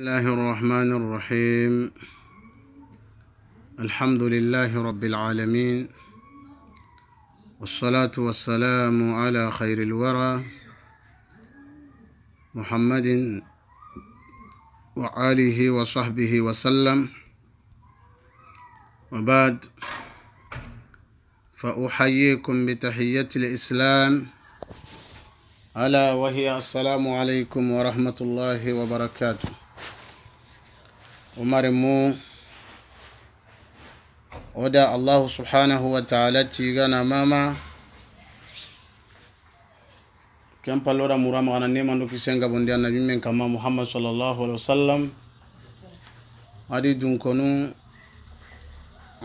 الله الرحمن الرحيم الحمد لله رب العالمين والصلاة والسلام على خير الورى محمد وآله وصحبه وسلم وبعد فأحييكم بتحية الإسلام ألا وهي السلام عليكم ورحمة الله وبركاته umar mu oda allahu subhanahu wa ta'ala tigana mama ken palloɗa muramaxana nemandu kisen gabondi annabi men kama muhammad sallallahu alaihi wasallam adi dunkonu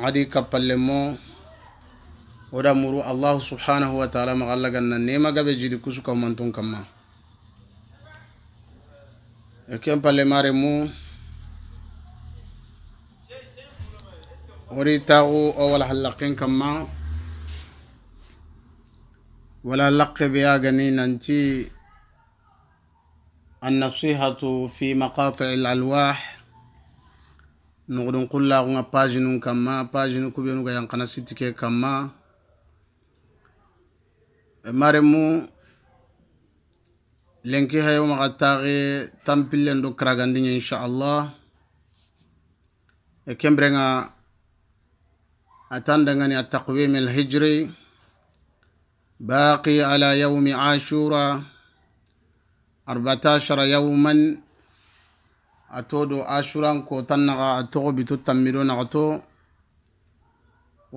adi kappalle mo oɗa muru allahu subhanahu wa taala maxa allah ganna nema gaɓe jidi kusukaumantun kamma kama e ken palle mare mu وريتاغو أول حلقين كما ولا لقي بيا جنين أنتي النصيحة في مقاطع الألواح نغدن قل لاغونا باجنون كما باجنون كبيرون غيان قناسيتك كما maremu lenki hayo magatagi tampillen do kragandinye inshallah e kembrenga أتان دنغني التقويم الهجري باقي على يوم عاشورا أربعة يوما أتودو عاشورا كو كوتنغا أتوغو بتتمرون عطو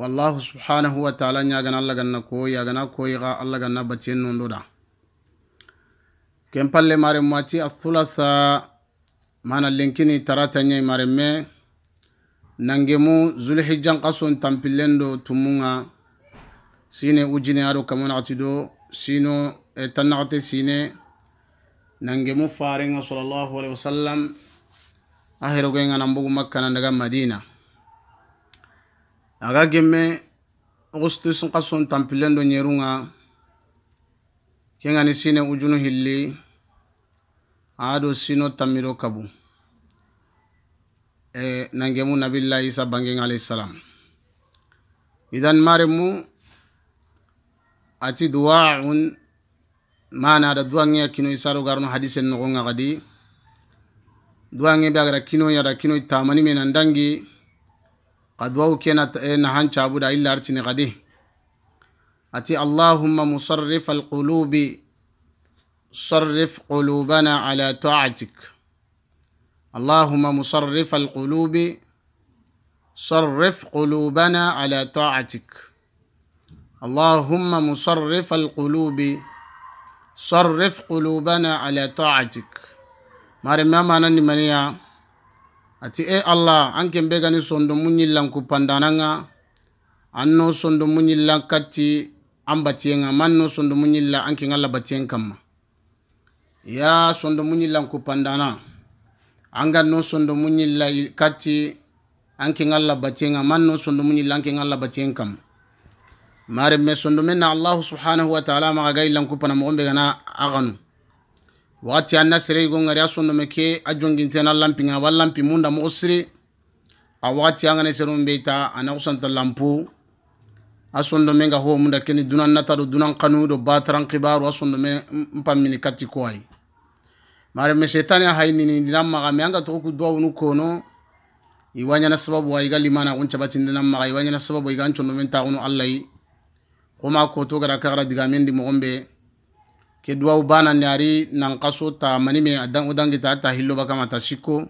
والله سبحانه وتعالى نياغن الله غنا كوي ياغنا كوي غا الله غنا باتين نوندودا كم بالي مارمواتي الثلاثاء مانا لينكيني ماري مي nange mu zulhijjan kason tampillen do tumunga sine ujine aɗo kamanagati do sino e eh, tannagate sine nange mu farenga salllahu alehi wasallam a herogoenga nambogu makkana daga madina aga gemme agustus kason tampillen do nyerunga kengani sine ujunu hilli aɗo sino tammiɗo kabu e nangemu nabillah isa bangeng alayhisalam idan maremu ati duwaun mana ada duwange kino isaru garno hadise nogonga gadi duwange be agara kino yada kino tamani me nandangi qadwau kena nahan cabuda illa artini gadi ati allahumma musarrif alqulubi صرف قلوبنا على طاعتك اللهم مصرف القلوب صرف قلوبنا على طاعتك اللهم مصرف القلوب صرف قلوبنا على طاعتك mari mama nan ni ati e allah an ken gani sondo munyillan ku pandananga anno sondo munyillan katti an manno sondo munyilla an ken batiyen kamma ya sondo munyillan ku pandana an gan no sondo muñilla katti an ke ŋalla batien a man no sondo muñilla an ke ŋalla batien kam mari me sondo men na allahu subhanahu wa taala maga ga yilla nkupana mogon be gana a ganu wakati an na sere yigon ŋari a sondo me ke a jonginten a lampi ŋa wa lampi munda mogo siri a wakati a ŋana sere mun be ta a na kusanta lampu a sondo men ga howo munda keni dunan nata do dunan kanu do bataran kibaru a sondo me npammini katti ko ayi mara me shetani haini ni namma ga me anga to ku duwa iwanya na sababu wa igali mana kun chabatin na maga iwanya na sababu igan chono men ta unu allah kuma ko to gara kara diga men di mogombe ke duwa bana nyari nan ta mani me adan udangi ta ta hilo baka mata sikko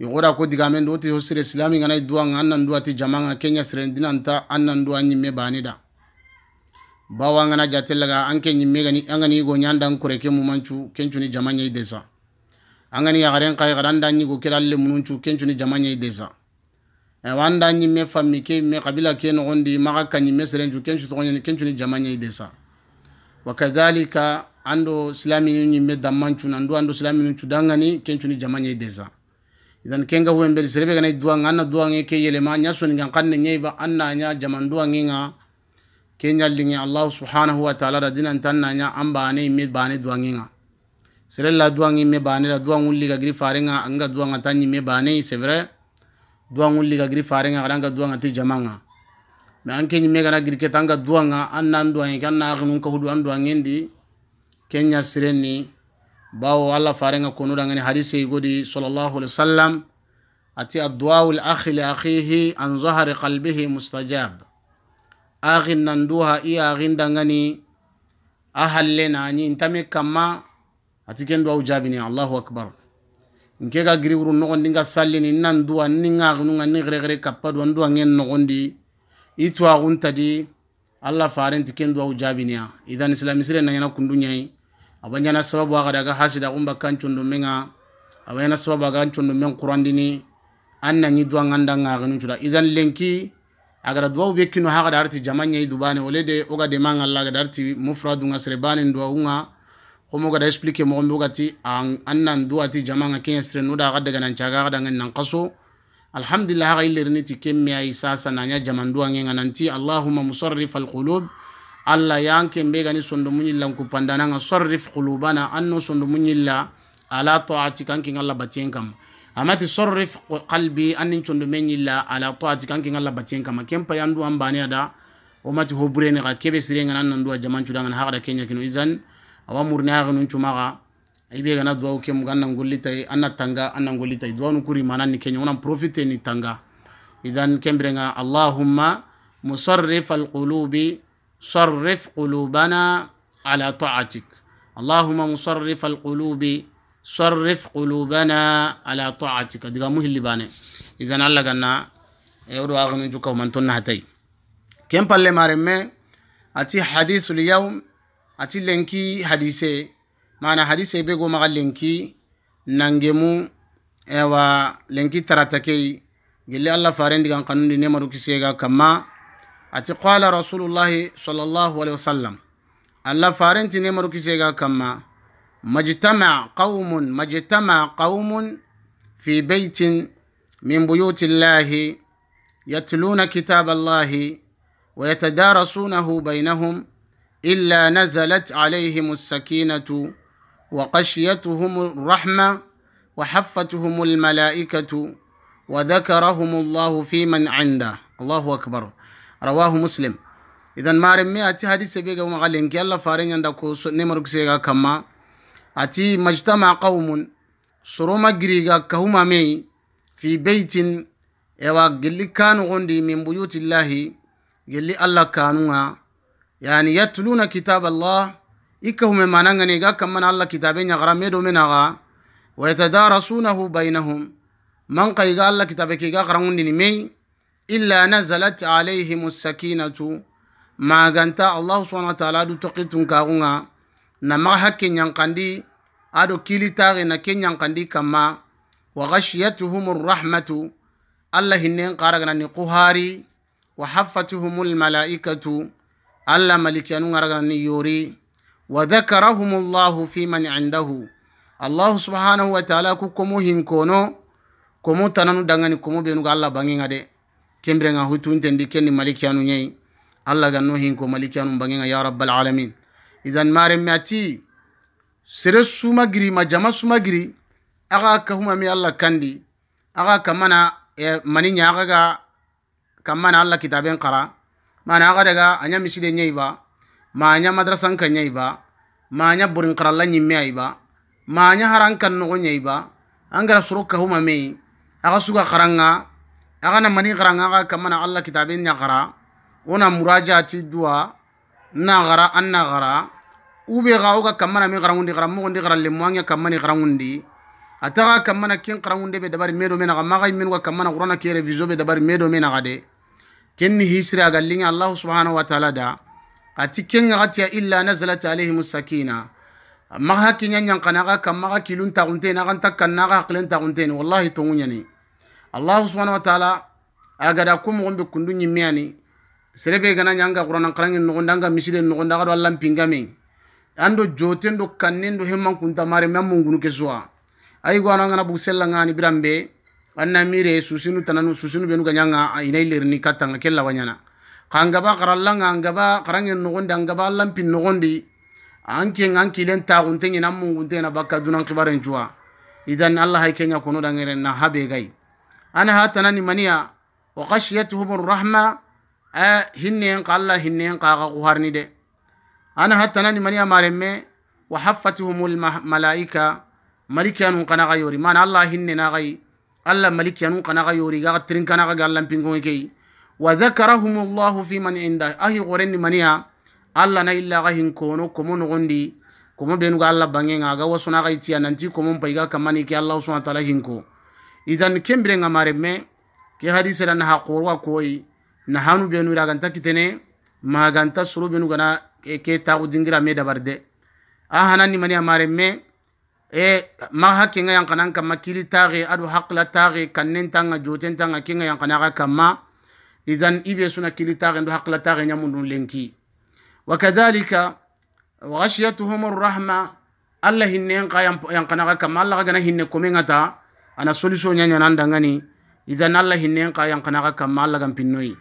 igora ko diga men do silami hosire islami ngana ndua ngannan duwa ti jama'a kenya sirendina anta annan duwa nyimme banida bawa ngana jatellaga anke nyimmegani angani go nyanda nkure ke mu manchu kenchu ni jamanya idesa angani garen kai garanda nyi go kiralle mununchu kenchu ni jamanya idesa e wanda nyi me fammi ke me kabila ke no gondi maga kanyi mesrenju kenchu to kenchu ni jamanya idesa wakadhalika ando islami nyi me damanchu nandu ando islami chudanga ni kenchu ni jamanya idesa idan kenga huwembel serebe na duanga ke yele ma nyaso ni ngankanne nyeba anna nya jamanduwa nginga kenya ñallinge allah subhanahu wa taala da dinan tan naña an bane imme bane duwanginga serella duwangi imme bane da duwan wulliga giri farenga anga duwanga tan imme bane c'est vrai duwan wulliga giri farenga kada anga ti jamanga mais an ke ñimme gana giri keta anga duwanga an nan kan na axinun kahudu an duwangendi ke ña sirenni bawo allah farenga konudangani hadise godi sallallahu alaihi wasallam ati addu'a al akhi li akhihi an zahari qalbihi mustajab axin nan duha i axin dangani a halle nani intame kamma ati ken duwawu jaabini allahu akbar nke ga giriwuru nogondi nga sallini nan duwa ni ŋaxinunga ni xerexere kappa duwa nduwa ŋen nogondi i twaxuntadi allah farenti ken duwawu jaabiniya idan islamisire nañana kundu ñayi awa ñana sababu a xada ga hasida xumba kan condo menga awa ñana sababu aga condo men kurandini an nañi duwa ŋanda ŋaxinu cuda idan lenki agara duwawu be kino haga darti jamanya idu bane olede oga de manga laga darti mufradu nga sere bane nduwa unga komo gada explique mo gombe ogati annan duwa ti jamanga kenya sere nuda aga daga nan chaga aga dangan nan kaso alhamdulillah haga ilirini ti kemme ay sasa nanya jaman duwa ngenga nanti allahumma musarrif alqulub alla yanke mbega ni sondo la mkupandana nga sarrif qulubana anno sondo la ala ta'ati kanki ngalla batien kam amati sorrif qalbi annin chondo men yilla ala taati kanke ngalla batten kama kempa yandu an bane ada omati ho bureni xa keɓe sirenga nan jaman chudan jamancudangan haxada kenya kino izan awa ga murne haxinun ga ibe ga gana duwawu ke muga annan gollitay anna tanga anna annan gollitay nu kuri manan ni kenya wonan profite ni tanga idan kembre kembirenga allahumma musarrif alqulubi sarrif qulubana ala taatik allahumma musarrif alqulubi صرف قلوبنا على طاعتك دي قاموه اللي باني إذا الله قلنا يورو أغني جوكا ومن palle كم ati مارمي أتي ati lenkii أتي maana حديثي معنى حديثي lenkii مغا ee waa lenkii lenki taratake gilli allah farendi gan kanundi nemaru kisega kamma ati qaala rasulullahi sallallahu alaihi wasallam allah farenti nemaru kisega kammaa. ما اجتمع قوم ما اجتمع قوم في بيت من بيوت الله يتلون كتاب الله ويتدارسونه بينهم إلا نزلت عليهم السكينة وقشيتهم الرحمة وحفتهم الملائكة وذكرهم الله في من عنده الله أكبر رواه مسلم إذا ما رميت هذه حديث بيغا ومغالين كي الله فارين عندك نمرك سيغا كما أتي مجتمع قوم سروما جريغا كهما مي في بيت إوا جلي كانوا غندي من بيوت الله جلي الله كانوا يعني يتلون كتاب الله إكهم ما نغنيغا كما الله كتابين يغرامي دومينغا ويتدارسونه بينهم من قيغا الله كتابك يغرامون مي إلا نزلت عليهم السكينة ما غنتا الله سبحانه وتعالى دو تقيتون كاغونغا na maga hakke ɲankandi ado kilitare na ke ɲankandi kanma wa ghashiyatuhum rahmatu allah hinnen qaraganani quhari wa haffatuhum almalaikatu allah malikiyanu ŋaraganani yori wa dhakarahum allahu fi man indahu allahu subhanahu wa taala ku komu hinkono komu tananu dangani komu benuga allah bangiŋa de kembirenŋa hutuntendi kenni malikiyanu ɲei allah ganno hinko malikiyanu bangiŋa ya rabbal alamin idan mare ati ya sere sumagiri ma jama sumagiri aga kahumami allah kandi aga kamana e, mani ka mana allah kitaben kara mana aga daga anya miside ñayiba ma anya madrasan ka ñayiba ma anya qara la ñimme ayiba ya ma anya haran kan nogo ñayiba angara huma mi aga suga karanga aga na mani karanga aga mana allah kitaben ñakara ona muraja ti dua nagara an ubi ube kamana oga kammana mi garangundi garan mogondi garan lemmoange kammani garangundi ataga kammana ken garangunde be dabari medo menaga magai menuga kammana qurana ke revision be dabari medo menaga de kenni hisri aga linga allah subhanahu wa taala da ati kenga gatiya illa nazalat alaihim musakina maga hakinya nyankana ga kammaga kilun tagunte na kan takkan na ga haklen wallahi tungunya ni allah subhanahu wa taala aga kum gombe kundu nyimmiani serebe gana nyanga kurana qarangin no ndanga misile no ndanga do allan pingami ando joten do kanin do hemang kunta mare gunu ngunu ai gua gwana ngana bu sella ni birambe anna mire susinu tananu susinu benu ganyanga inai lerni katanga kella wanyana kanga ba kangaba qarallanga angaba qarangin no ndanga ba allan pin no ndi anke nganki len ta gunte ngina mu na bakka dunan kibaren idan allah hay kenya kono dangere na habe gai ana hatanani mania wa khashiyatuhum rahma a hinnen ka allah hinnen kaga de ana hattanani mani amaremme wa haffatihumul malaika malikiyanun kanaga yori mana allah hinnenagai allah malikiyanun kanaga yori gaga tirin kanaga ga allah kei wa dhakarahum fi man inda ahi gorenni maniya allah na illa ga hinkono komo nogondi komo benuga allah bangenga aga wasunaga itiya nanti komon paiga kammani ke allah subhana taala hinko idan kembirenga maremme ke hadisera na hakorwa koyi nahanu benu iraganta kitene maganta suru benu gana e, ke tahu jingira me dabarde a hanani mani amare me e ma hakke nga kanan nka makili tare adu hakla tare kannen tanga joten tanga kinga yankana kama izan ibe suna kili tare adu hakla tare nyamundun lenki wakadhalika ghashiyatuhum rahma allah hinne yang yankana ka kama allah gana hinne kumengata, ana solution nyanya nandangani idan allah hinne kaya yang kama allah pinnoi.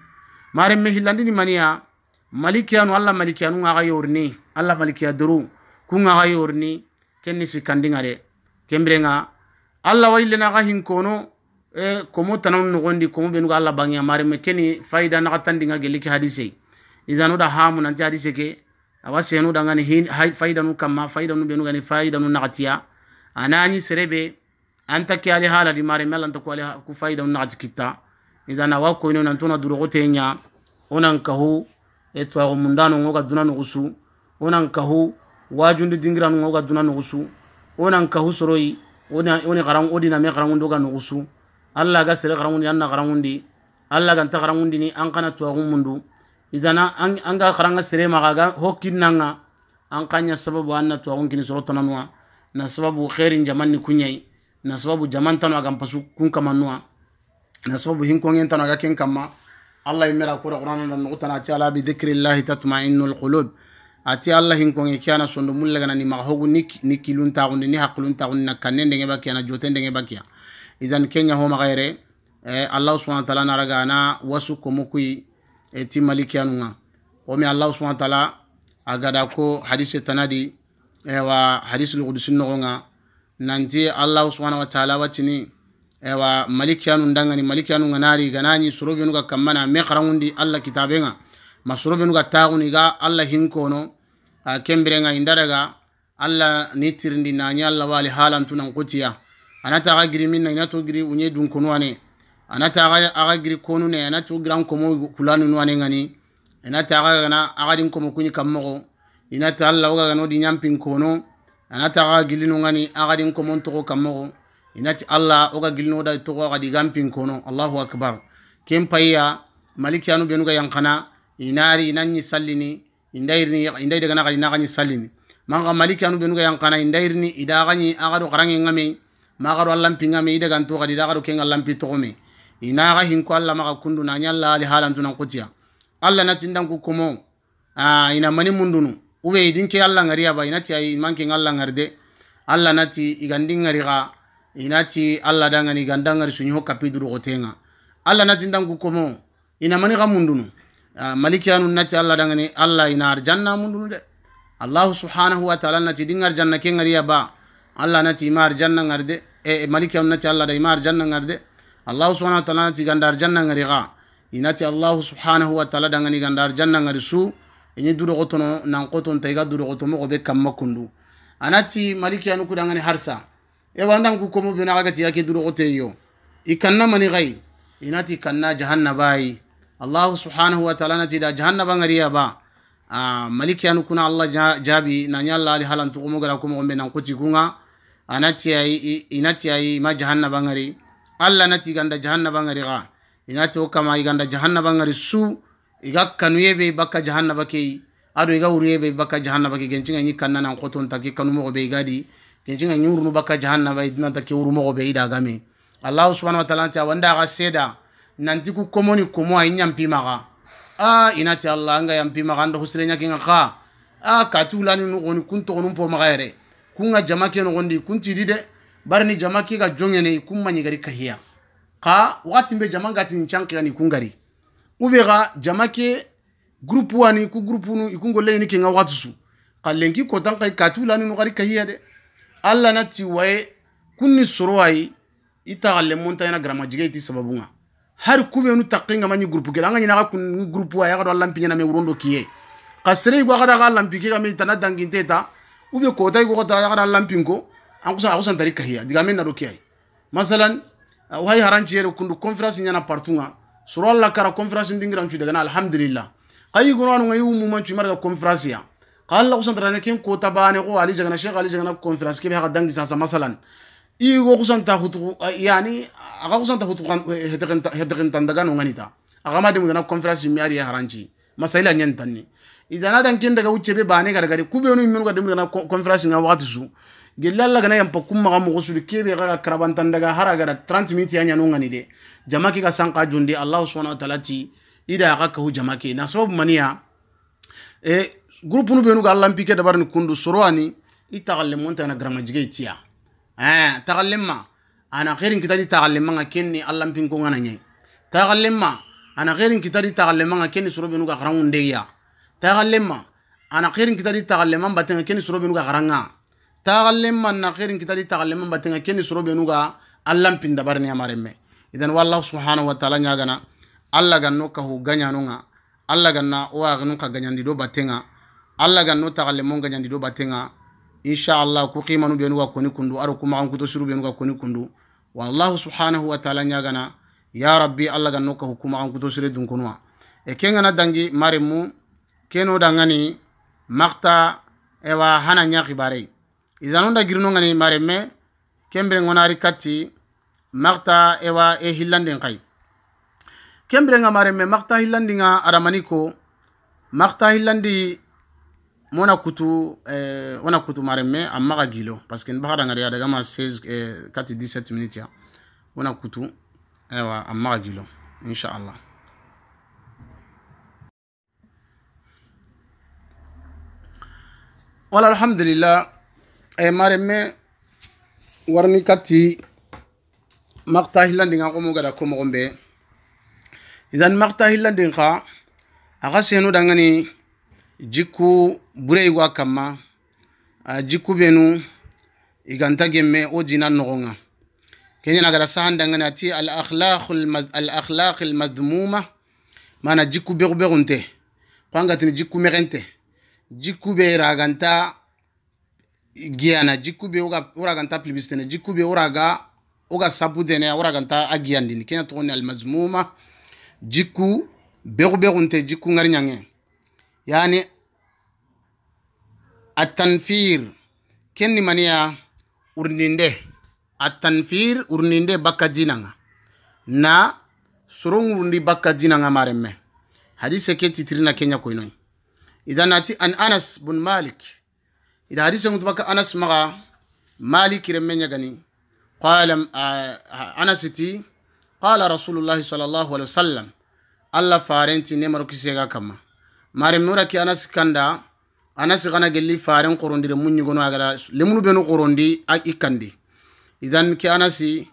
marem me hillandini maniya malikiyanu allah malikiyanu ŋaxa yorini allah malikiya doru ku ŋaxa yorini ken ni sikkandiŋa de kenbirenŋa allah wayillena xa hinkono e komo tanan noxondi komo benuga allah baŋiya marenme keni fayida naxatandinŋa gelike hadise isanuda hamu nanti hadise ke awa senudangani fayidanu kanma fayidanu benugani fayidanu naxatiya anañi serebe anta ke ali hala di marenme allah ntaku ku fayidanu naxati kitta idan awa koyno nan tuna durogo te ɲa wonan kahu e twago mundano ŋo duna nugusu wonan kahu wajundi dingiranu ŋo duna nugusu wonan kahu soroyi woni xaran wo diname xarangundo ga nugusu alla ga sere xarangundi an na xarangundi alla ganta xarangundini an kana twagu mundu idana an ga xaranga sere maxa ga hokkinnanga an sababu an na tuwagun kini soro tananuwa na sababu khairin jaman kunyai na sababu jaman tanu agan pasu na sababu hinkongen tano ga ken kamma allah i mera kura qur'ana da nugutana ati ala bi dhikrillahi tatma'innu alqulub ati allah hinkonge kiana sondo mullagana ni maga hogu ni ni kilun tagundi ni haqlun tagundi na kanne ndenge bakiya na jote ndenge bakiya idan kenya ho maga yere eh, allah subhanahu wa ta'ala naraga na wasu komukui eh, ti malikiyanunga omi allah subhanahu wa ta'ala agada ko hadise tanadi ewa hadisul qudusi nogonga nanti allah subhanahu wa ta'ala ewa malikiyanu dangani malikiyanu ga nari ga nañi sorobenu ga kammana me xarangundi allah kitabe ga ma sorobenu ga ga allah hinkono a ah, kembirenga indaraga allah ni tirindi allah wali halantu nan qotiya anata axa giri min na inato giri uñe dunkonuwane anata axa giri konune anatu giran komo kulanunuwane ngani inata axa gana axadin komo kuñi kammoxo inata allah woga gano di ñampin kono anata axa gilinu ngani axadin komon toxo kammoxo inati allah oga da togo ga digampin kono allahu akbar kem paya maliki anu benuga yankana inari inanyi sallini indairni indai daga nakadi nakanyi sallini manga maliki anu benuga yankana indairini idaganyi agado karangi ngame do allampi ngame idaga nto kadi dagaro kenga lampi togome inaga hinko allah maga kundu na nyalla ali halan tunan kutiya allah na tindan ku komo a ina mani mundunu Uwe idinke allah ngariya ba inati ay manke allah ngarde allah nati igandin ngariga inati allah dangani gandangari suñi hokka piduru xotenga allah natindangu komo ina mani xa mundunu ah, malikiyanu nati allah dangani allah ina arjanna mundunu de allahu subhanahu wa taala nati din arjanna ke ngariya ba allah nati ima arjanna ngari de e eh, eh, malikiyanu nati allah da ima arjanna ngari de allahu subhanahu wa taala nati ganda arjanna ngari xa inati allahu subhanahu wa taala dangani ganda arjanna ngari su ini duro xotono nan xoton ta duro xoto moxo kamma kundu anati malikiyanu kudangani harsa ewa ndan ku komo bina ga tiya ke duro kote yo ikanna mani gai inati kanna jahannabai allah subhanahu wa ta'ala nati da jahannaba ngariya ba a ah, maliki yanu kuna allah jabi na allah ali halan tu umugara kuma gombe nan kuti kunga anati ai inati ai ma jahannaba ngari allah nati ganda jahannaba ngari ga inati okama ganda jahannaba ngari su iga kanuye be bakka jahannaba ke ado iga uriye be bakka jahannaba ke gencin anyi kanna nan koton taki kanu mo be gadi kencinganyi urunubaka jahannaba inatake urumogobe idagame allahu subhanau wataala nati awandaga seda nanti ku komoni komo ayi nyampimaga a inati allah anga yampimaga ando husire nyakenga ka a kati wulani nogoni kuntogonu mpomaga yere kunga jama ke nogondi kuntidi de bari ni jama ke ga jongene ikummanyigari kahiya ka wagatinbe jama ngati nchankigani ikungari ubega jama ke grupu wani ku grupu nu ikungolenyini kenga wagatusu kalenki kotankai kati wulani nogari kahiya de alla nati waye kunni sorowayi itaxalle montayina garamajige iti sababunga hari kubenu taqinga mañi groupe gede anga ñinaxa kun groupe wa yaxaɗo a lampiñaname wurondo kiye xa serei go axaɗa xa lampi ke xame tana danginte ta ou bien kootay goxota yaxaɗa lampin ko anxusa axusantari kahiya digame naɗo ke ay masalan waxay haranciyere kundu conférence ñana partunga soro alla kara conférence ndingirancu degana alhamdulillah xa yigonoanonga i wumumancu i marga conférence ya Kalau aku sentra nih kim kota bani aku alih jangan sih alih jangan aku konferensi kita akan dengki sama masalan. Iu aku sentra hutu, iya ni aku sentra hutu kan hendak hendak hendak dengan orang ini ta. Aku mau dengan aku konferensi miari yang haranji. Masalah ni entah ni. Ida nada kim dengan ucap bani gara gara kubu orang minum kadem dengan konferensi ngah waktu su. yang pakum makan mukusul kim gara gara kerabat hendak dengan hara transmisi hanya orang de. Jamak kita sangka jundi Allah swt. Ida aku kahu jamak ini. Nasib mania. Grup nu benu ga pike dabar ni kundu soro ani i taxallem wonta ana jige tiya eh taxallem ma ana xerin kitadi di ma nga kenni allampin ko ngana nyai taxallem ma ana kita kitadi taxallem ma nga kenni soro benu ga xarangun deya taxallem ma ana xerin kitadi taxallem ma batenga kenni soro benu ga xaranga taxallem ma na xerin kitadi taxallem ma batenga kenni soro benu ga allampin dabar ni amaremme idan wallahu subhanahu wa ta'ala nyagana allah gannu kahu ganyanonga Allah ganna o agnu ka ganyandi do batenga allah nota taxalle mon di do battenga Allah ku qimanu be nuga koni kundu aro an kuto suru be ga koni kundu wallahu subhanahu wa taala ñagana ya rabbi allah ganno hukuma an kuto dun kunwa e na dangi mare mu keno dangani makta ewa hana ña xibarey isanonda girinongani mare me kembre ngonari katti makta ewa e hillandin ngai kembre mare me maxta hillandinga aramani ko Makta hillandi mona kutu eh, wona kutu maremme amma ga gilo parce que bahara ngari ya daga ma 16 eh, kati 17 minutes ya wona kutu ewa amma ga gilo insha Allah wala alhamdulillah eh, maremme warni kati makta hillandinga komo gada komo gombe idan makta hillandin ka aga senu dangani jikku bureygu a kanma a jikku benu iganta gemme wo jina nogonga kenyana agara sahandangani ati alakhlaq almadhmuma mana jikku begubegunte koangatini jikku megente jikku be iraganta giyana jikku be uraganta plibistene jiku be uraga uga sabudene uraganta agiyandini kenya togoni almadhmuma jiku begubegunte jikku ngari nyange yani attanfir kenni maniya urninde attanfir urninde bakka jinanga na surun urndi bakka jinanga maremme hadise ke titirina kenya koynoy idan ati an anas bun malik ida hadise ngutu bakka anas maga malik remme ñagani qala anas ti qala rasulullahi sall alaihi alih wa sallam allah farenti nemaro kisega kama. marem nura kee anas kanda anas gana gelli faren qorondi de munyi gono agara lemunu benu qorondi ak ikandi idan ki anasi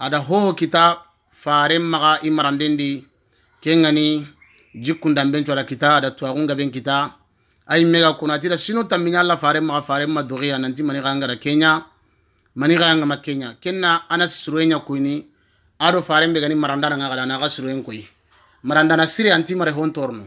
ada hoho kita faren maga imarandendi kengani jikkundan ben cuara kita ada tuwagunga ben kita ay mega kuna tira sino tamminya alla faren maga faren ma dogiya nanti mani gangara kenya mani ganga ma kenya kenna anas suruenya kuini ado faren be gani marandana ngagara naga suruenya kui marandana sire anti mare hontorno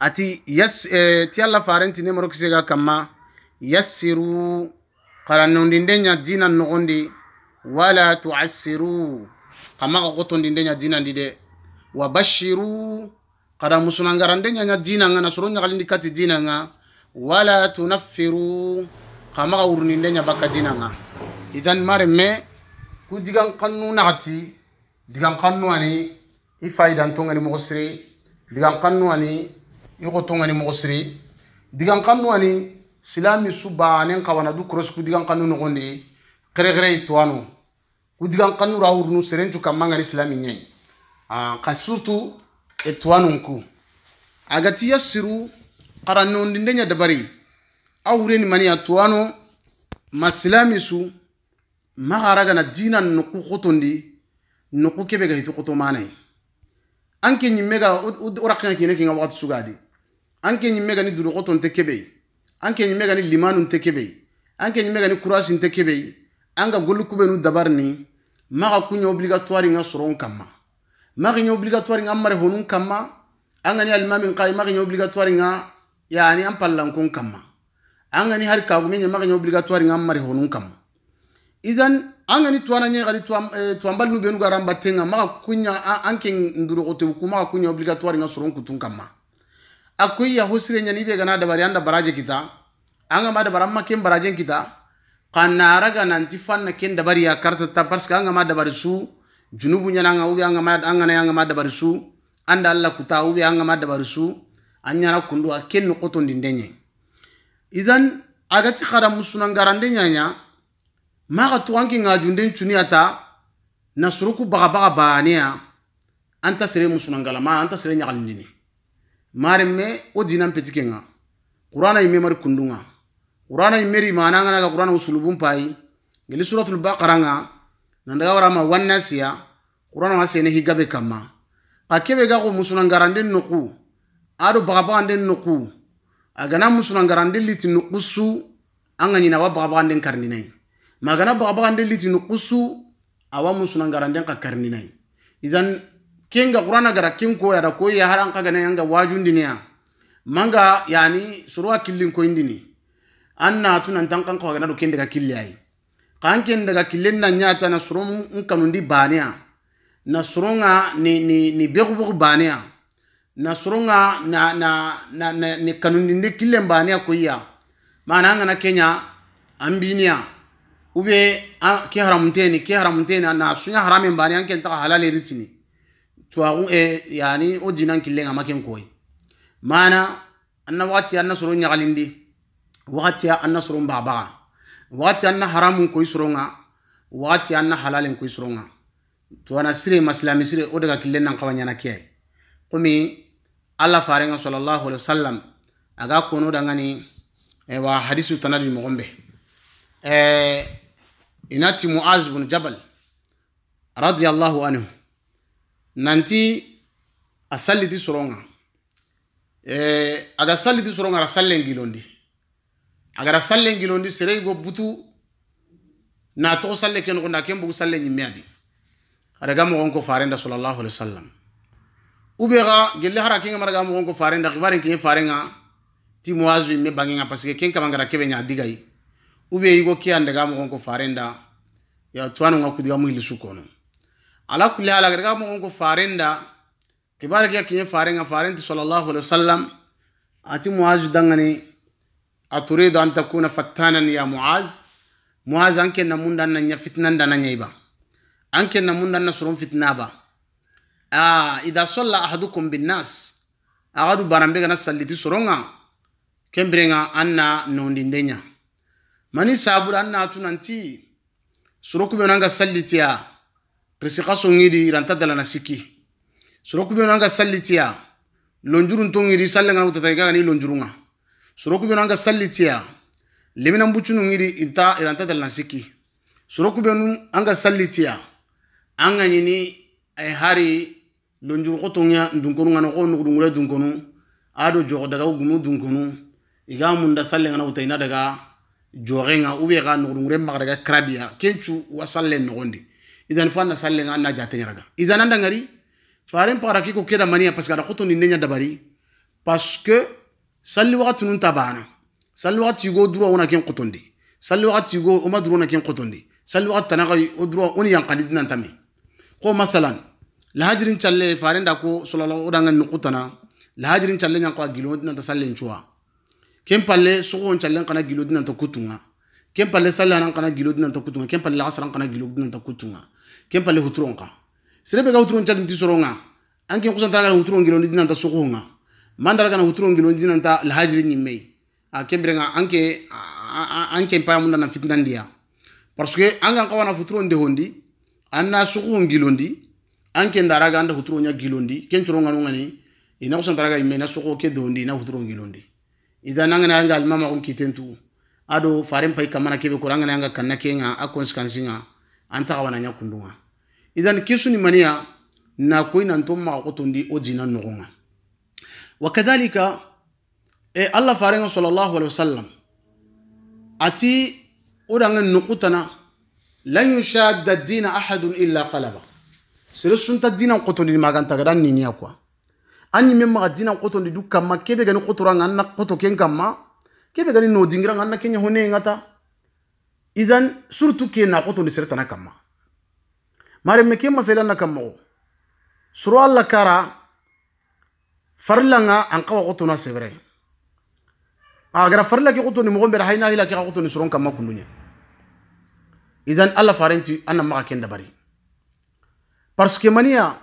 ati Yes eh, ti alla farenti nemoro sega kama yassiru karannondinde nya dina nogondi wala tuassiru kama ka kotondinde nya dina ndi de wa bashiru kara nya nya dina ngana kalindi kati dina nga wala tunaffiru kama ka urninde nya baka dina nga idan mare me ku digan kannu naati digan kannu ani ifaidan tongani mogosiri digan kannu ani yoko to ngani mo siri digan kanu ani silami subane kawana du cross ku digan kanu no gondi kere kere itwanu ku digan kanu rawurnu serencu kamanga ni silami nyai a kasutu surtout etwanu ku siru yasiru qaranno ndenya dabari awreni mani atwanu masilami su magaragana dina nuku kutundi nuku kebe ga hitu kutumane anke nyimega urakina kine kinga wakati sugadi anke ñimme gani duroxoton te keɓey anke ñimme gani limanun te keɓey anke ñimme gani courasin te keɓey an ga golli kuɓenu dabar ni maxa kuɲa obligatoire nga soron kanma maxi ɲa obligatoire nga an mare honun kanma an gani alimamin xayi maxi ɲa obligatoire nga yani an pallankon kanma an gani hari kagume ɲa maxi ɲa obligatoire nga an mare honun kanma idan an gani tuwana ɲe xali tuwanbali nu benu ga ranbatten ga maxa kuɲa an ke nduroxotebu ku maxa kuɲa obligatoire nga soron kutun kanma Aku ya husre nyani be gana dabari anda baraje kita anga ma dabara amma ken baraje kita kana raga nanti fanna kem dabari ya karta ta parce que anga ma dabari su junubu nyana anga ubi anga ma anga na anga ma dabari su anda alla kuta ubi anga ma dabari su anyana kundu aken no qoton dindenye idan agati khara musunan ngajunden nasruku baga baga baania ya, anta sere musunangala ma anta sere maremme wo dinan petike nga qur'ana imme mari kundu nga qur'ana mana nga naga qur'ana usulubun pai geli suratul baqara nga nandaga warama wannasiya qur'ana nga sene higabe kamma a kebe ga ko musunangaranden nuku ado bagabaganden nuku agana musunangaranden liti nukusu an ga ɲina awa bagabaganden karninai magana bagabaganden liti nukusu awa musunangaranden ka karninai idan kinga qur'ana gara kinko yada ko ya haran kaga ne yanga wajundiniya manga yani surwa killin ko indini anna tunan tan kan ko ga do kinda kille ay kan kinda ga killin nan ta na surum in kanundi baniya na surunga ni ni ni begubu baniya na surunga na na na, na ni kanundi ndi kille baniya ko iya mana na kenya ambiniya ube ke ni ke haramunteni na sunya haramin baniya kan ta halale ritini tuwaxun e yani wo jinan killenga ma ken koyi mana anna waxati anna soro ɲagalindi waxatiya anna soron baxabaxa waxati anna haramun koyi soronga waxati anna halalen koyi soronga tuwana sire masilami sire wo daga killen nan xawa ɲana kiyai komi alla farenga salallahu alaihi wasallam aga kono dangani ewa hadisu tanadi mogonbe e, inati muaz bnu jabal radiallahu anhu nanti a salliti soron kan eh, aga salliti soron kan a sallen gilondi agara sallen gilondi serei go butu na togo salle ke nogondi a ken bugu salle ñimme adi adaga mogon ko farenda salallahu alih wa sallam ube xa gelle hara kenga maraga mogon ko farenda xibarin kiñe farenga ti moasu imme bangenga parce que ken kamangara keɓe ña digay ube yigo ke andaga mogon ko farenda ya tuwanunga kudiga mu hili su kono ala kulli hal agarga mo ko farenda kibar ke kinye farenga farenti sallallahu alaihi wasallam ati muaz dangani aturidu an takuna fattanan ya muaz muaz anke na munda na nya fitnan da na nyaiba anke na munda na surun fitna ba a idha salla ahadukum bin nas agadu barambe na salliti suronga kembrenga anna nondindenya mani sabura anna tunanti suroku be nanga sallitiya risika songidi iranta nasiki. sikki soro kubenu anga sallitiya lonjurun tongidi sallengana utata ni lonjurunga soro kubenu anga mbuchu nungi di ita dala nasiki. sikki soro kubenu anga salitia anga nyini ai eh, hari lonjuru kotongiya ndungkonu ngana ko kudungule dungkonu ado jogo daga ugumu dungkonu iga munda sallengana uta ina daga jorenga ubega ga nugudungure maga daga krabiya kencu wa sallen idan fanna sallenga anna nyaraga idan anda ngari faren para kiko kira keda mania paska da ada ni nenya dabari paske sali wakati nun tabana sali wakati yugo duro ona ken qotondi sali wakati yugo uma duro ona ken qotondi salli waqtu tanaga o duro oni yan qadidina tami ko masalan lahajirin challe faren dako ko sallallahu odanga nukutana lahajirin challe nyankwa ko gilo dinan ta sallen chuwa ken palle sogon challe kana gilo dinan ta kutunga ken palle salli hanan nkana gilo dinan ta kutunga ken palle asran kana gilo dinan ta kutunga kem pale huturon ka serebe ga huturon cagin ti soronga ko santara kusan taragana huturon gilondi dinanta sokonga man daragana huturon gilondi dinanta ni mei a kembirenga anke anke munda na fitnandiya parce que anga kawana huturon de hondi an na sokon anke an nda daraga anda huturon ya gilondi ken coronga ina santara taraga mei na soko ke ina na huturon ida nanga nanga gana anga almama kitentu ado farem pay kamana kebe kuranga anga kanna kenga a consequence nga anta kawana nya kundunga إذا كيسوني منيا ناكوين أنتم ما قطن دي أجينا نغونا وكذلك إيه الله فارغ صلى الله عليه وسلم أتي أران نقوتنا لن يشاد الدين أحد إلا قلبا سرسون تدين قطن دي ما تغران تقدر نينيا كوا أني مما دين قطن دي دوكا ما كيف يجنو قطران أنا قطو كين كما كيف يجنو نودينغران أنا كين يهوني إذن سرطو ke ناقوتون دي سرطانا كما mari meke masela na kamo suru alla kara farlanga an qawa qutuna sibere agra ah, farla ki qutuni mugon ber hayna ila ki qutuni surun kamma kununya idan alla farenti anna ma kenda bari parce que mania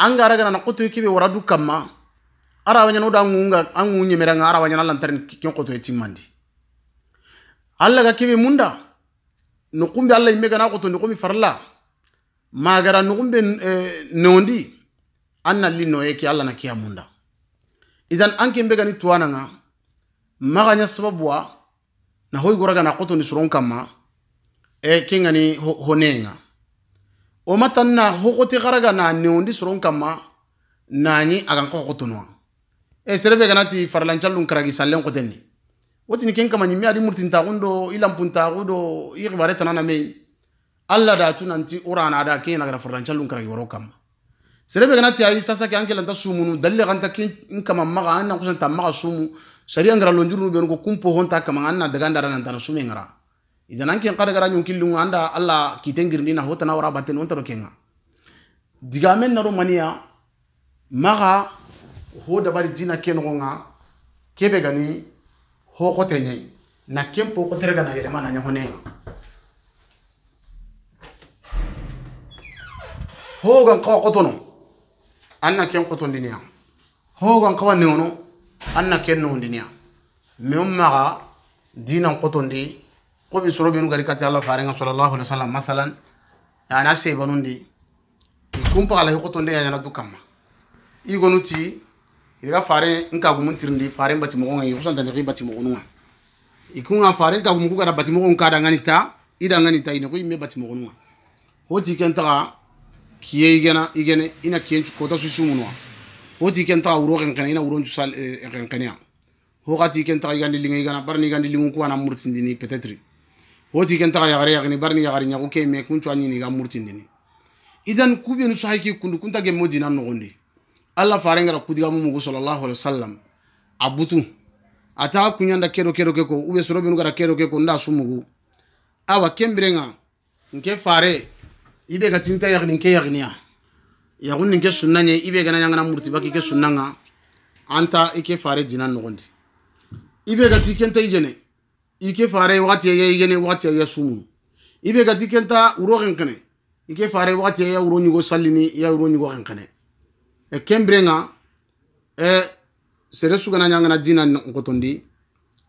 angara gana na qutu be waradu ara wanya no angunye meranga ara wanya lantarin kin qutu etimandi alla ga be munda nukumbi alla imega na qutu nukumbi farla magara nugumbe eh, nondi an nalli noye ke alla na kiya munda idan an kembe gani tuwananga maganya sababuwa na hoy goraga na qotoni suron kamma e eh, kengani honenga o matanna hokoti garaga na neondi suron kamma nani agan ko qotonwa e eh, serebe ganati farlancallun karagi sallen qotenni wotini ken kama ñimmi adi murtintaxun do i lampuntaxu do i xibaretanana mei alla da tunanti urana da ke nagara farrancallun karagi waro kamma serebe ganati ayi sasa ke anke lanta sumunu dalle ganta ke in kama maga an nan kusanta maga sumu sari angara lonjuru be ko kumpo honta kama an daga ndara nanta na sume ngara idan anke gara nyun anda alla kitengir dina hota na wara baten onta kenga. digamen naro mania maga ho dabari dina ke nonga kebe gani ho ko tenye na kempo ko terga na yere mana nyahonenga hogan kawa kotono anna ken kotondiniya hogan kawa newono anna ken nowondiniya min maga dinan bi koɓe sorobenu gari kati allah farenga sallallahu alih wa sallam masalan yana sebanundi kumpagalahi kotonde yayana du kamma igonuti iga fare di, fare batimogonga ikusantanihi batimogonunga ikunga fare nkagumuku gada batimogon kada nganita ida nganita ineko imme batimogonunga hoti kentara. kiye igena igene ina kiyencu kota susumunwa woti ken uro wuro kana ina uro wuroncu sal xenxeneya eh, eh, hoxati ken taxa igandi linga igana barani igandi lingu ku kuwana murtindini peut-être woti ken taxa yaxare yaxini barani yaxari ñaxu ke me kuncu ga murtin dini idan kubenu sahaki kundu kunta gemmo dina noxondi alla farengara kudiga mu sallallahu alaihi wasallam abutu ata a taxa kuñanda kedo kedo ke ko ube sorobenu gara kero ke ko nda sumugu awa kembrenga nke fare i ibe ga tinta ya ninke ya gniya ya gun ninke sunna ne ibe ga nan murti baki ke sunna nga anta ike fare jinan no gondi ibe ga tikenta igene ike fare wati ya igene wati ya i ibe ga tikenta uro i ike fare wati ya uro nyugo sallini ya uro nyugo kankane e kembre nga e sere sugana nyanga na jinan ngotondi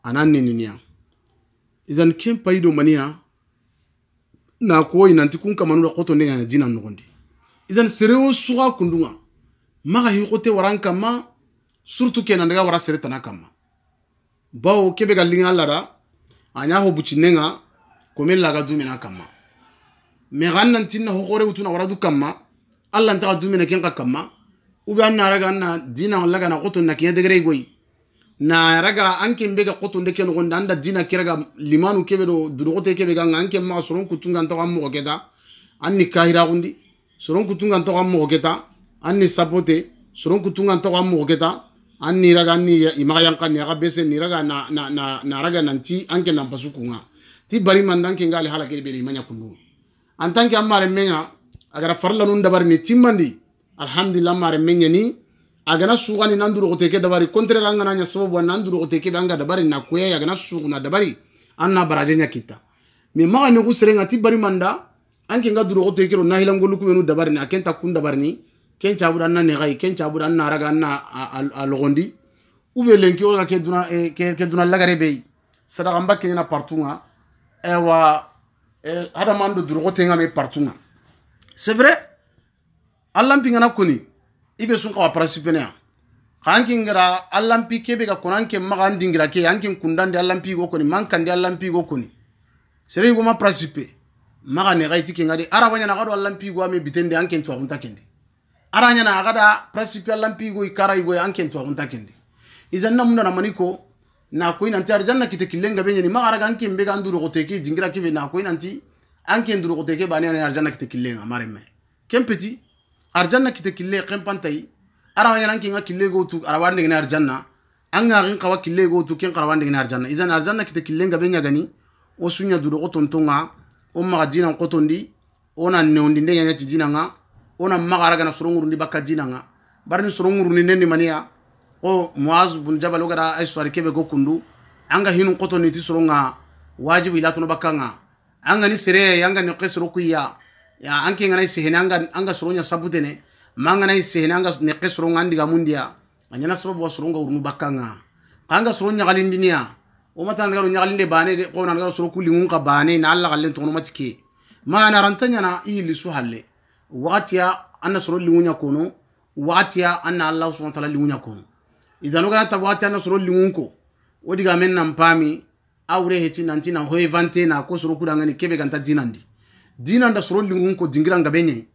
anan nininiya idan kem paido maniya na ko nanti kun kamanu da koto ne ya jina nugundi idan serewo suga kundunga maga hi kote waran kama surtout ke nan daga wara sere tana kama bawo kebe ga linga lara anya ho bucinenga ko men laga dumina kama me gan nan tinna ho gore utuna wara du kama allah ntaka dumina kenka kama ubi an naraga an na dina laga na koto na kiya degre goyi na raga anke mbega k o t o ndeke no gonda anda dina kiraga limanu kebe do durote kebe ga anke ma soron kutunga ntaw ammo g e t a anni kahira gundi soron kutunga ntaw ammo g e t a anni sapote soron kutunga ntaw ammo g e t a anni raga anni ima yankan ya bese ni raga na na na, na raga nanti anke n a pasukunga ti bari man danke ngali halake be ri manya kundu antanke amare m menya agara farla nun dabar ni timmandi alhamdulillah m a r e menya ni agana sugani nan durogote ke dabari contraire an gana ɲa sababu nan durogote ke an ga dabari na kuya agana suguna dabari an na baraje ɲa kita me maga ne ku serenga ti bari manda an ke n ga durogote kero nahilangolu kumenu dabari ni a ken ta kun dabari ni ken cabuda an na nexai ken cabuda an na araga an na a logondi ou bien lenki wo ga ke duna e, ke duna lagare bei sadaka n ba ke ɲana partout ga ewa e, hadaman do durogote ŋa me partout ga c'est vrai allahnpingana koni ibe sun kawa parasipeneya kankin gira allanpi kebe ga kono anke maga an dingira ke ankin kundandi allanpigo koni mankandi allanpigo koni sere igoma parasipe maga nega iti kengadi araba ɲana aga do allanpigo ame bitende anken tuwakunta kendi ara ɲana aga da parasipe allanpigo ikara igoye anken tuwakunta kendi izanna munda namani ko nakoyi nanti arjanna kite killenga be ɲani maga araga anken be ga an durogote ke jingira kebe nakoyi nanti anken durogote ke bani ani arjanna kite killenga maremme ken peti arjanna kite kille kempantai arawa yanan kinga kille go tu arawa ndegene arjanna anga ngin kawa kille go tu kin karawa ndegene arjanna izan arjanna kite kille nga benya gani o sunya duro ko tontonga o maga dinan ko tondi ona neondi ndenya nyati dinanga ona maga araga na surunguru ndi bakka dinanga barni surunguru ni nendi maniya o muaz bun jabal ogara ay swari kebe go kundu anga hinun ko tonni ti surunga wajibu ilatuno bakka nga anga ni sere anga ni qisru kuya ya anke ngana sehene anga anga suronya sabudene mangana sehene anga ne kesro ngandi gamundia anyana sababu wa suronga urnu bakanga kanga suronya galindinia o matan garo nyagalinde bane de ko nan garo suro kulli mun ka bane na alla galen tono matike ma na rantanya na i lisu halle waqti ya anna suro lingunya kono waqti ya anna allah subhanahu wa ta'ala lingunya kono idan o gata waqti anna suro lingunko o diga men nan pami awre heti nanti na hoye vante na ko suro kudangani kebe ganta dinandi dina nda soro lingun ko dingira nga benye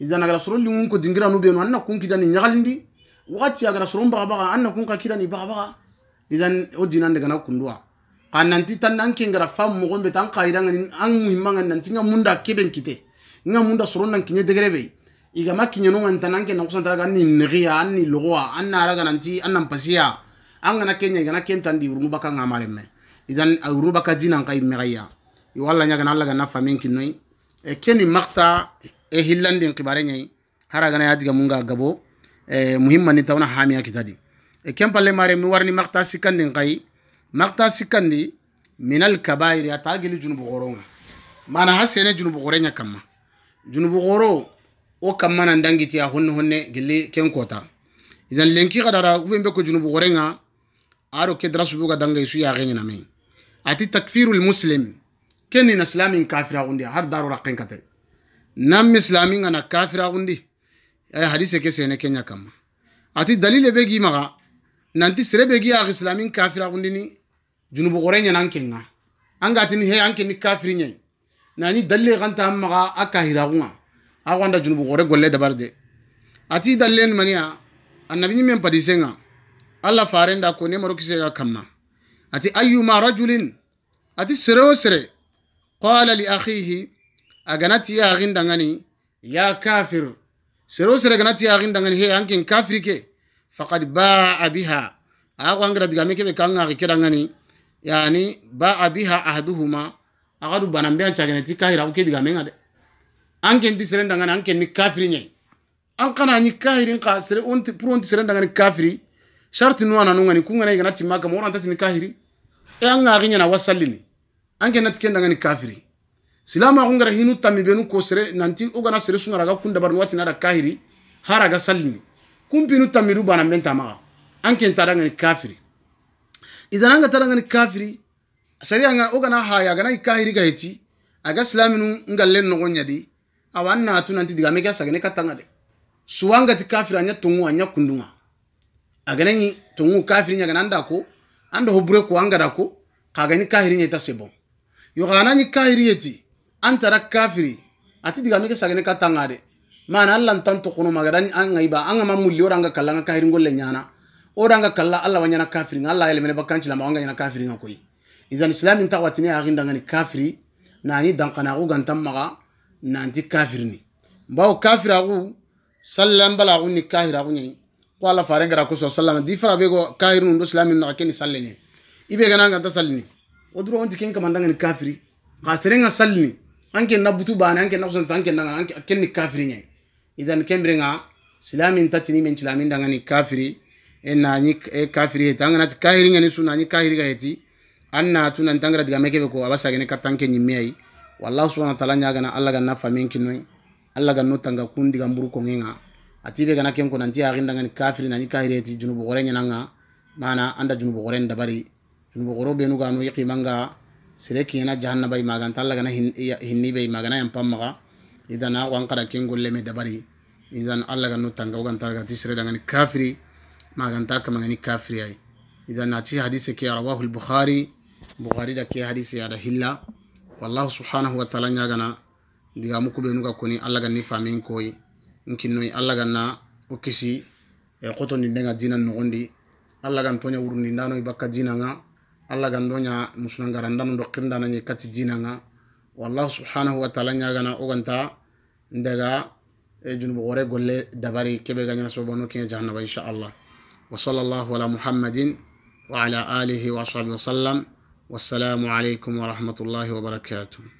na gara soro lingun ko dingira no beno anna kun kidani nyagalindi wati agara soro mbaga baga anna kun ka kidani baga baga izan o dina ndaga na kundwa kananti tan nan kengara fam mo gombe tan kaida ngani an imanga nanti nga munda keben kite nga munda soro nan kinye degrebe iga makinye no nganta nan kenan kusan taraga ni negia an logoa an na raga nan ti an nan kenya iga na ndi di urungu baka ngamaremme idan urungu baka dina ngai megaya iwalla nyaga na na kinoi e keni maksa e eh, hillandi kibare nyai haragana gana yadiga munga gabo e muhimma ni tawna hamiya kitadi e ken palle mare mi warni makta sikkandin kayi makta sikkandi minal kabairi ata gili junubu goronga mana ha sene junubu gorenya kama junubu goro o kama na ndangi tia honne honne gili ken kota izan lenki kadara uwembe ko junubu gorenga aro ke drasubuga dangai su ya genya nami ati takfirul muslim kenina silamin kafiraxundi har daro raqen katay nammi silamingana kafiraxundi ay hadise ke sene kenya kamma ati dalile be gi maxa nanti sere be gi yaxi silamin kafiraxundini junubu xore ñanan kenga angatini he an keni kafiri ñayi nani dalile xanta an maxa a kahiraxunga a xanda junubu xore golle dabar de ati dalilen maniya annabi ñimen padisenga alla farenda ko nemaro kisega kamma ati ayuma rajulin ati sere o sere qala li akhihi aganati ya aginda ngani ya kafir sero sere ganati ya aginda ngani he angkin kafir ke faqad ba'a biha ako angira digame kebe kanga kikira ngani yani ba'a biha ahaduhuma akadu banambe ancagene ti kahira ko kedigame ngade anken ti sere ndangani anken ni kafiri nyai an kana ni kahiri nka sere onti pro onti sere ndangani kafiri sharti nuwana nungani kungana igana timaka mora ntati ni e anga aginya na wasallini anke na tikenda ngani kafiri silama akungara hinu tamibenu kosere nanti ogana sere sungara ga kunda barnu wati ra kahiri hara ga salini kumpinu tamiru bana menta ma anke ntara ngani kafiri izananga tada ngani kafiri sari anga ogana haya gana kahiri ga eti aga nu ngalle no gonya di awanna atu nanti diga mega sagene katanga de suwanga ti kafiri anya tungu anya kundunga agana ni tungu kafiri nya gana ndako ando hubure ko angara ko kagani kahiri nya ta sebon yohana ni kahiriyeti antara kafiri ati diga nuke sagene katangare de mana allah ntanto kono magadani anga iba anga mamulli oranga kalanga kahiri ngolle nyana oranga kala allah wanyana kafiri nga allah elemene bakanchi lama wanga nyana kafiri nga koi izan islam inta watine aginda ya ngani kafiri nani dankana ku gantam maga nanti kafiri ni mbawo kafiri aku sallam bala aku ni kahira aku nyi ko allah farengara ko sallam di fara be nundo islam ni ibe gana nganta salleni oduro onti ken kamanda ngani kafiri ka serenga salni anke na butu bana anke na kusanta anke na anke ken ni kafiri nyai idan kembre nga silamin tatini men silamin danga ni kafiri e na ni e kafiri e tanga na kahiri ngani suna ni kahiri ga heti anna tuna ntangara diga meke ko abasa gene katanke nyimme ai wallahu subhanahu wa ta'ala nyaga na alla ga na famin kinoi ga kundi ga mburu ngenga atibe ga na ken ko nanti aginda ya kafiri na ni kahiri heti junubu mana anda junubu gore bari bogoro benu ganu yiqi manga sire kina jahannaba i maganta alla gana hinni be i magana yampan maga idan a wan kada ken golle me dabari idan alla ganu tanga woganta gati sire dangani kafiri maganta kamangani kafiri ay idan ati hadise ke rawahu lbukhari bukhari da ke hadise ada hilla wallahu subhanahu wa taala ñagana digamu kubenu ga koni alla ganni famin koyi nkinnoyi alla ganna wo kisi e qotondi ndenga dina nogondi alla gan toña wurundindanoyi bakka dina nga allah gandoña musunangarandanu dokkindanañi kati dinanga wallahu subhanahu wa taala ñagana oganta ndaga e junubu gore golle dabari keɓe gañana sobanu kiña jahannaba inchallah wa sall ala muhammadin wa ala alihi wa ashabihi wa sallam wassalamu aleykum wa rahmatullahi wa barakatuh